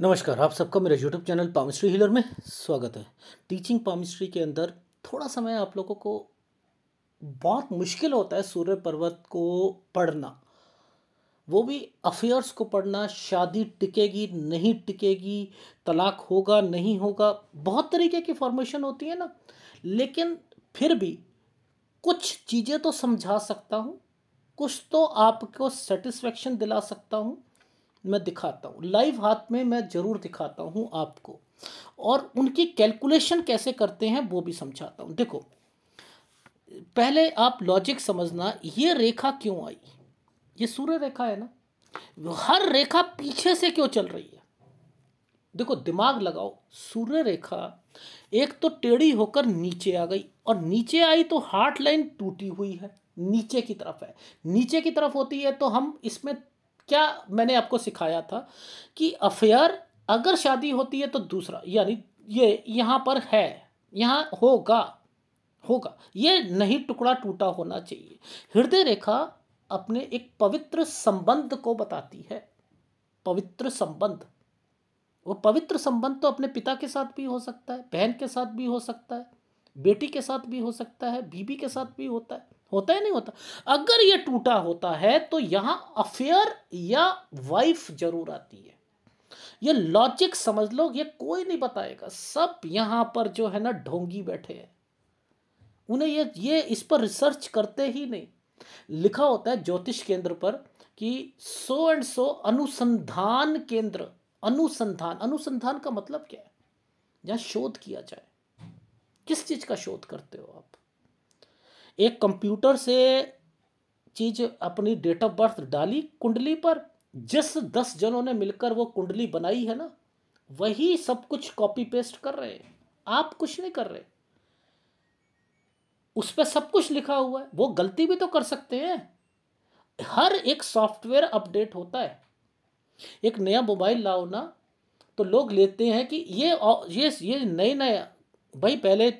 नमस्कार आप सबका मेरे यूट्यूब चैनल पामिस्ट्री हीलर में स्वागत है टीचिंग पामिस्ट्री के अंदर थोड़ा समय आप लोगों को बहुत मुश्किल होता है सूर्य पर्वत को पढ़ना वो भी अफेयर्स को पढ़ना शादी टिकेगी नहीं टिकेगी तलाक होगा नहीं होगा बहुत तरीके की फॉर्मेशन होती है ना लेकिन फिर भी कुछ चीज़ें तो समझा सकता हूँ कुछ तो आपको सेटिस्फेक्शन दिला सकता हूँ मैं दिखाता हूँ लाइव हाथ में मैं ज़रूर दिखाता हूँ आपको और उनकी कैलकुलेशन कैसे करते हैं वो भी समझाता हूँ देखो पहले आप लॉजिक समझना ये रेखा क्यों आई ये सूर्य रेखा है ना हर रेखा पीछे से क्यों चल रही है देखो दिमाग लगाओ सूर्य रेखा एक तो टेढ़ी होकर नीचे आ गई और नीचे आई तो हार्ट लाइन टूटी हुई है नीचे की तरफ है नीचे की तरफ होती है तो हम इसमें क्या मैंने आपको सिखाया था कि अफेयर अगर शादी होती है तो दूसरा यानी ये यहाँ पर है यहाँ होगा होगा ये नहीं टुकड़ा टूटा होना चाहिए हृदय रेखा अपने एक पवित्र संबंध को बताती है पवित्र संबंध वो पवित्र संबंध तो अपने पिता के साथ भी हो सकता है बहन के साथ भी हो सकता है बेटी के साथ भी हो सकता है बीबी के साथ भी होता है होता है नहीं होता अगर ये टूटा होता है तो यहां अफेयर या वाइफ जरूर आती है ये लॉजिक समझ लो ये कोई नहीं बताएगा सब यहां पर जो है ना ढोंगी बैठे हैं उन्हें ये ये इस पर रिसर्च करते ही नहीं लिखा होता है ज्योतिष केंद्र पर कि सो एंड सो अनुसंधान केंद्र अनुसंधान अनुसंधान का मतलब क्या है जहां शोध किया जाए किस चीज़ का शोध करते हो आप एक कंप्यूटर से चीज अपनी डेट ऑफ बर्थ डाली कुंडली पर जिस दस जनों ने मिलकर वो कुंडली बनाई है ना वही सब कुछ कॉपी पेस्ट कर रहे हैं आप कुछ नहीं कर रहे उस पर सब कुछ लिखा हुआ है वो गलती भी तो कर सकते हैं हर एक सॉफ्टवेयर अपडेट होता है एक नया मोबाइल लाओ ना तो लोग लेते हैं कि ये ये ये नए नए भाई पहले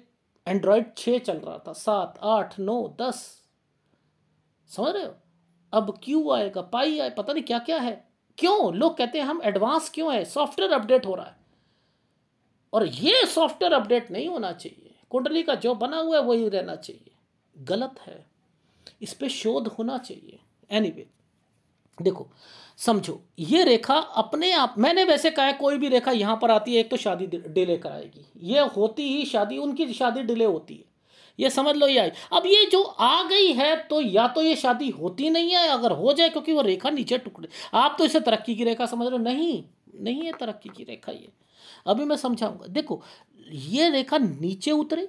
एंड्रॉयड छः चल रहा था सात आठ नौ दस समझ रहे हो अब क्यू आएगा पाई आए पता नहीं क्या क्या है क्यों लोग कहते हैं हम एडवांस क्यों है सॉफ्टवेयर अपडेट हो रहा है और ये सॉफ्टवेयर अपडेट नहीं होना चाहिए कुंडली का जो बना हुआ है वही रहना चाहिए गलत है इस पर शोध होना चाहिए एनी anyway, देखो समझो ये रेखा अपने आप मैंने वैसे कहा है कोई भी रेखा यहाँ पर आती है एक तो शादी डिले कराएगी ये होती ही शादी उनकी शादी डिले होती है ये समझ लो ये आई अब ये जो आ गई है तो या तो ये शादी होती नहीं है अगर हो जाए क्योंकि वो रेखा नीचे टुकड़े आप तो इसे तरक्की की रेखा समझ रहे हो नहीं नहीं है तरक्की की रेखा ये अभी मैं समझाऊंगा देखो ये रेखा नीचे उतरे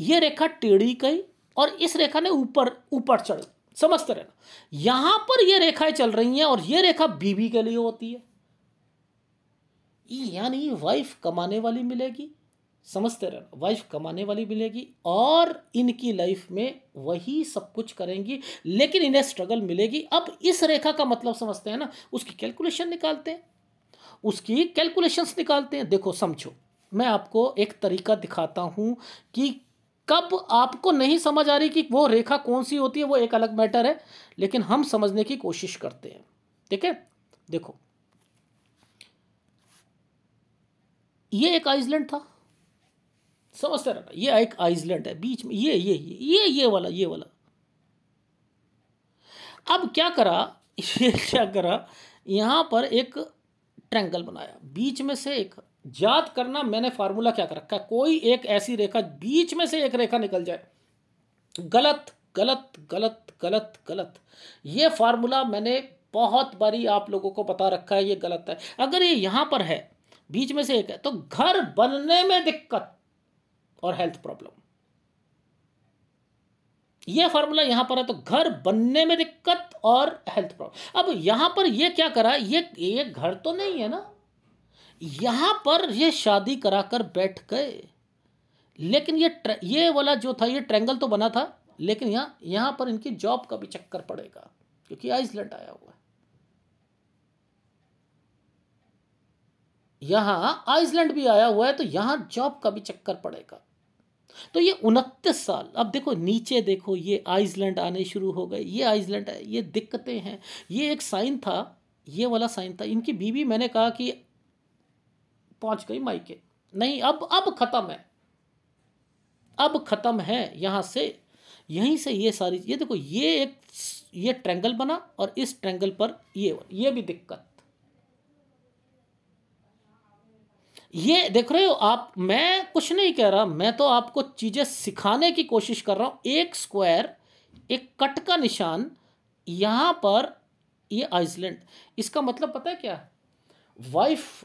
ये रेखा टेढ़ी गई और इस रेखा ने ऊपर ऊपर चढ़ी समझते रहना यहां पर ये रेखाएं चल रही हैं और ये रेखा बीवी के लिए होती है यानी वाइफ कमाने वाली मिलेगी समझते रहना वाइफ कमाने वाली मिलेगी और इनकी लाइफ में वही सब कुछ करेंगी लेकिन इन्हें स्ट्रगल मिलेगी अब इस रेखा का मतलब समझते हैं ना उसकी कैलकुलेशन निकालते हैं उसकी कैलकुलेशंस निकालते हैं देखो समझो मैं आपको एक तरीका दिखाता हूं कि कब आपको नहीं समझ आ रही कि वो रेखा कौन सी होती है वो एक अलग मैटर है लेकिन हम समझने की कोशिश करते हैं ठीक है देखो ये एक आइसलैंड था समझते रहना ये एक आइसलैंड है बीच में ये ये ये ये ये वाला ये वाला अब क्या करा ये क्या करा यहां पर एक ट्रैंगल बनाया बीच में से एक याद करना मैंने फार्मूला क्या कर रखा है कोई एक ऐसी रेखा बीच में से एक रेखा निकल जाए गलत गलत गलत गलत गलत ये फार्मूला मैंने बहुत बारी आप लोगों को बता रखा है ये गलत है अगर ये यहां पर है बीच में से एक है तो घर बनने में दिक्कत और हेल्थ प्रॉब्लम ये फार्मूला यहां पर है तो घर बनने में दिक्कत और हेल्थ प्रॉब्लम अब यहां पर ये क्या करा ये ये घर तो नहीं है ना यहाँ पर ये शादी कराकर बैठ गए लेकिन ये ये वाला जो था ये ट्रैंगल तो बना था लेकिन यहाँ यहाँ पर इनकी जॉब का भी चक्कर पड़ेगा क्योंकि आइसलैंड आया हुआ है यहाँ आइसलैंड भी आया हुआ है तो यहाँ जॉब का भी चक्कर पड़ेगा तो ये उनतीस साल अब देखो नीचे देखो ये आइसलैंड आने शुरू हो गए ये आइसलैंड है ये दिक्कतें हैं ये एक साइन था ये वाला साइन था इनकी बीवी मैंने कहा कि पहुंच गई माइके नहीं अब अब खत्म है अब खत्म है यहां से यहीं से ये सारी ये देखो ये एक ये ट्रेंगल बना और इस ट्रेंगल पर ये ये भी दिक्कत ये देख रहे हो आप मैं कुछ नहीं कह रहा मैं तो आपको चीज़ें सिखाने की कोशिश कर रहा हूं एक स्क्वायर एक कट का निशान यहां पर ये आइसलैंड इसका मतलब पता है क्या वाइफ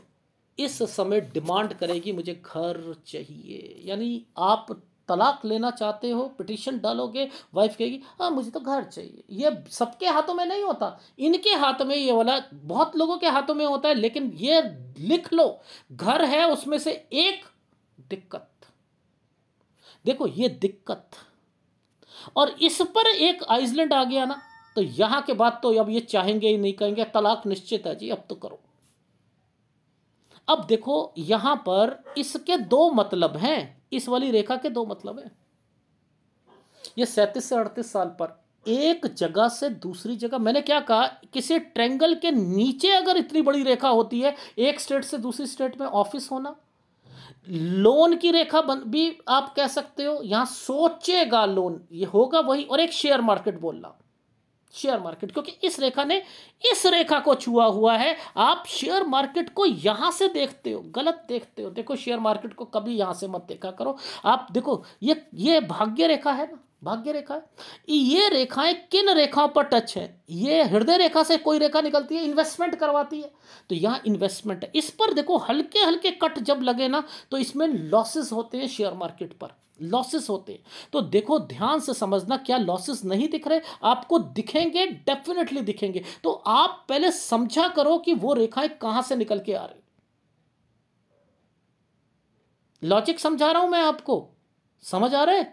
इस समय डिमांड करेगी मुझे घर चाहिए यानी आप तलाक लेना चाहते हो पिटिशन डालोगे वाइफ कहेगी हाँ मुझे तो घर चाहिए ये सबके हाथों में नहीं होता इनके हाथ में ये वाला बहुत लोगों के हाथों में होता है लेकिन ये लिख लो घर है उसमें से एक दिक्कत देखो ये दिक्कत और इस पर एक आइसलैंड आ गया ना तो यहां के बाद तो अब ये चाहेंगे ही नहीं कहेंगे तलाक निश्चित है जी अब तो करो अब देखो यहां पर इसके दो मतलब हैं इस वाली रेखा के दो मतलब हैं ये सैंतीस से अड़तीस साल पर एक जगह से दूसरी जगह मैंने क्या कहा किसी ट्रेंगल के नीचे अगर इतनी बड़ी रेखा होती है एक स्टेट से दूसरी स्टेट में ऑफिस होना लोन की रेखा बन भी आप कह सकते हो यहां सोचेगा लोन ये होगा वही और एक शेयर मार्केट बोलना शेयर मार्केट क्योंकि इस रेखा ने इस रेखा को छुआ हुआ है आप शेयर मार्केट को यहां से देखते हो गलत देखते हो देखो शेयर मार्केट को कभी यहां से मत देखा करो आप देखो ये ये भाग्य रेखा है ना भाग्य रेखा है ये रेखाएं किन रेखाओं पर टच है ये हृदय रेखा से कोई रेखा निकलती है इन्वेस्टमेंट करवाती है तो यहाँ इन्वेस्टमेंट है इस पर देखो हल्के हल्के कट जब लगे ना तो इसमें लॉसेस होते हैं शेयर मार्केट पर लॉसेस होते हैं तो देखो ध्यान से समझना क्या लॉसेस नहीं दिख रहे आपको दिखेंगे डेफिनेटली दिखेंगे तो आप पहले समझा करो कि वो रेखाएं कहां से निकल के आ रही लॉजिक समझा रहा हूं मैं आपको समझ आ रहा है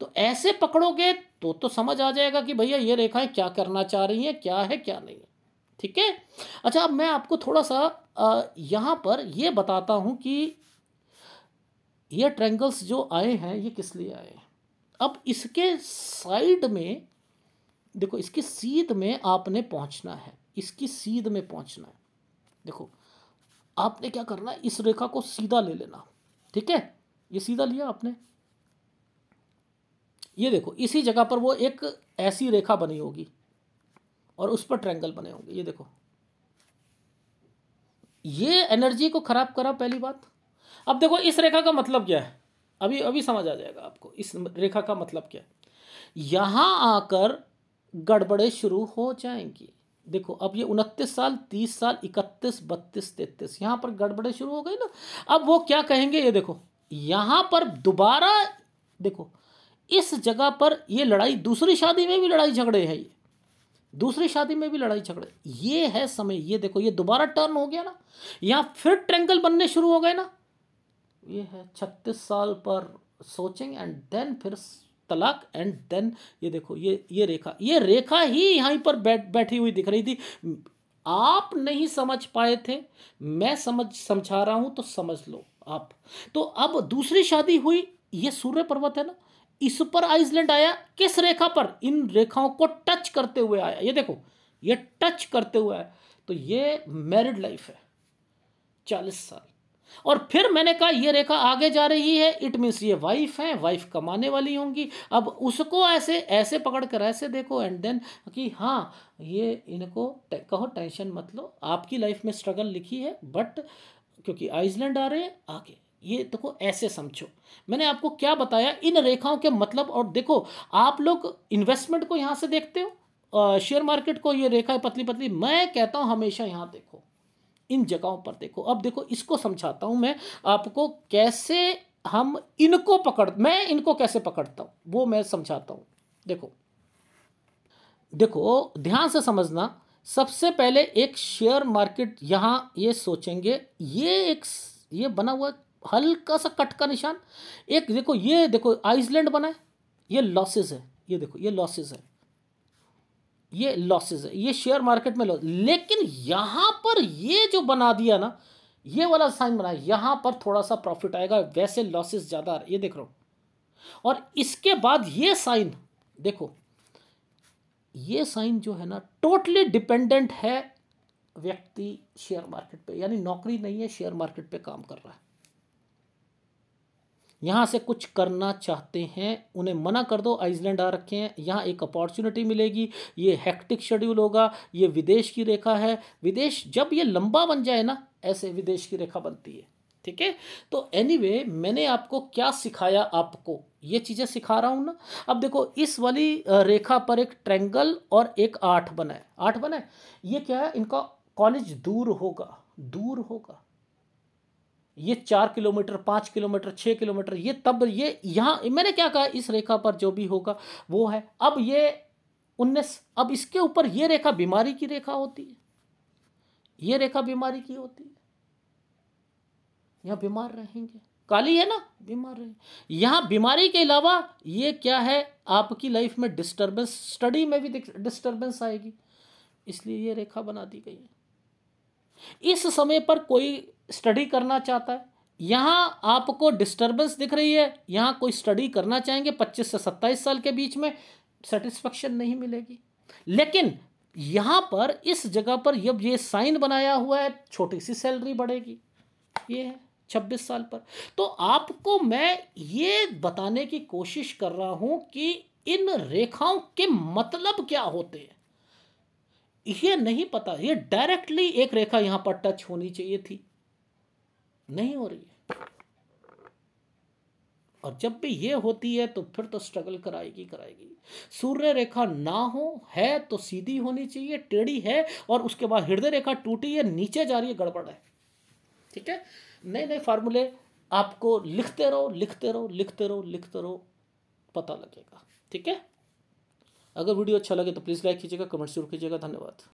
तो ऐसे पकड़ोगे तो तो समझ आ जाएगा कि भैया ये रेखाएं क्या करना चाह रही हैं क्या है क्या नहीं है ठीक है अच्छा अब मैं आपको थोड़ा सा यहाँ पर ये बताता हूँ कि ये ट्रेंगल्स जो आए हैं ये किस लिए आए हैं अब इसके साइड में देखो इसकी सीध में आपने पहुँचना है इसकी सीध में पहुँचना है देखो आपने क्या करना है इस रेखा को सीधा ले लेना ठीक है ये सीधा लिया आपने ये देखो इसी जगह पर वो एक ऐसी रेखा बनी होगी और उस पर ट्रैंगल बने होंगे ये देखो ये एनर्जी को खराब करा पहली बात अब देखो इस रेखा का मतलब क्या है अभी अभी समझ आ जाएगा आपको इस रेखा का मतलब क्या है यहां आकर गड़बड़े शुरू हो जाएंगी देखो अब ये उनतीस साल तीस साल इकतीस बत्तीस तैतीस यहां पर गड़बड़े शुरू हो गई ना अब वो क्या कहेंगे ये देखो यहां पर दोबारा देखो इस जगह पर ये लड़ाई दूसरी शादी में भी लड़ाई झगड़े है ये दूसरी शादी में भी लड़ाई झगड़े ये है समय ये देखो ये दोबारा टर्न हो गया ना यहाँ फिर ट्रेंगल बनने शुरू हो गए ना ये है छत्तीस साल पर सोचिंग एंड देन फिर तलाक एंड देन ये देखो ये ये रेखा ये रेखा ही यहीं पर बैठ बैठी हुई दिख रही थी आप नहीं समझ पाए थे मैं समझ समझा रहा हूँ तो समझ लो आप तो अब दूसरी शादी हुई ये सूर्य पर्वत है ना इस पर आइसलैंड आया किस रेखा पर इन रेखाओं को टच करते हुए आया ये देखो ये टच करते हुए आया तो ये मैरिड लाइफ है चालीस साल और फिर मैंने कहा ये रेखा आगे जा रही है इट मीन्स ये वाइफ है वाइफ कमाने वाली होंगी अब उसको ऐसे ऐसे पकड़ कर ऐसे देखो एंड देन कि हाँ ये इनको कहो टेंशन मत लो आपकी लाइफ में स्ट्रगल लिखी है बट क्योंकि आइसलैंड आ रहे हैं आगे ये देखो ऐसे समझो मैंने आपको क्या बताया इन रेखाओं के मतलब और देखो आप लोग इन्वेस्टमेंट को यहाँ से देखते हो शेयर मार्केट को ये है पतली पतली मैं कहता हूँ हमेशा यहाँ देखो इन जगहों पर देखो अब देखो इसको समझाता हूँ मैं आपको कैसे हम इनको पकड़ मैं इनको कैसे पकड़ता हूँ वो मैं समझाता हूँ देखो देखो ध्यान से समझना सबसे पहले एक शेयर मार्केट यहाँ ये सोचेंगे ये एक ये बना हुआ हल्का सा कट का निशान एक देखो ये देखो आइसलैंड बना है ये लॉसेज है ये देखो ये लॉसेज है ये लॉसेज है ये शेयर मार्केट में लॉस लेकिन यहां पर ये जो बना दिया ना ये वाला साइन बना यहां पर थोड़ा सा प्रॉफिट आएगा वैसे लॉसेज ज़्यादा आ रहे ये देख रहा हूं और इसके बाद ये साइन देखो ये साइन जो है ना टोटली डिपेंडेंट है व्यक्ति शेयर मार्केट पे यानी नौकरी नहीं है शेयर मार्केट पे काम कर रहा है यहाँ से कुछ करना चाहते हैं उन्हें मना कर दो आइसलैंड आ रखे हैं यहाँ एक अपॉर्चुनिटी मिलेगी ये हेक्टिक शेड्यूल होगा ये विदेश की रेखा है विदेश जब ये लंबा बन जाए ना ऐसे विदेश की रेखा बनती है ठीक है तो एनीवे anyway, मैंने आपको क्या सिखाया आपको ये चीज़ें सिखा रहा हूँ ना अब देखो इस वाली रेखा पर एक ट्रेंगल और एक आठ बनाए आठ बनाए ये क्या है इनका कॉलेज दूर होगा दूर होगा ये चार किलोमीटर पाँच किलोमीटर छः किलोमीटर ये तब ये यहाँ मैंने क्या कहा इस रेखा पर जो भी होगा वो है अब ये उन्नीस अब इसके ऊपर ये रेखा बीमारी की रेखा होती है ये रेखा बीमारी की होती है यहाँ बीमार रहेंगे काली है ना बीमार रहे यहाँ बीमारी के अलावा ये क्या है आपकी लाइफ में डिस्टर्बेंस स्टडी में भी डिस्टर्बेंस आएगी इसलिए ये रेखा बना दी गई है इस समय पर कोई स्टडी करना चाहता है यहाँ आपको डिस्टर्बेंस दिख रही है यहाँ कोई स्टडी करना चाहेंगे 25 से 27 साल के बीच में सेटिस्फेक्शन नहीं मिलेगी लेकिन यहाँ पर इस जगह पर जब ये साइन बनाया हुआ है छोटी सी सैलरी बढ़ेगी ये है छब्बीस साल पर तो आपको मैं ये बताने की कोशिश कर रहा हूँ कि इन रेखाओं के मतलब क्या होते हैं ये नहीं पता ये डायरेक्टली एक रेखा यहाँ पर टच होनी चाहिए थी नहीं हो रही है और जब भी ये होती है तो फिर तो स्ट्रगल कराएगी कराएगी सूर्य रेखा ना हो है तो सीधी होनी चाहिए टेढ़ी है और उसके बाद हृदय रेखा टूटी है नीचे जा रही है गड़बड़ है ठीक है नए नए फार्मूले आपको लिखते रहो लिखते रहो लिखते रहो लिखते रहो पता लगेगा ठीक है अगर वीडियो अच्छा लगे तो प्लीज़ लाइक कीजिएगा कमेंट जरूर कीजिएगा धन्यवाद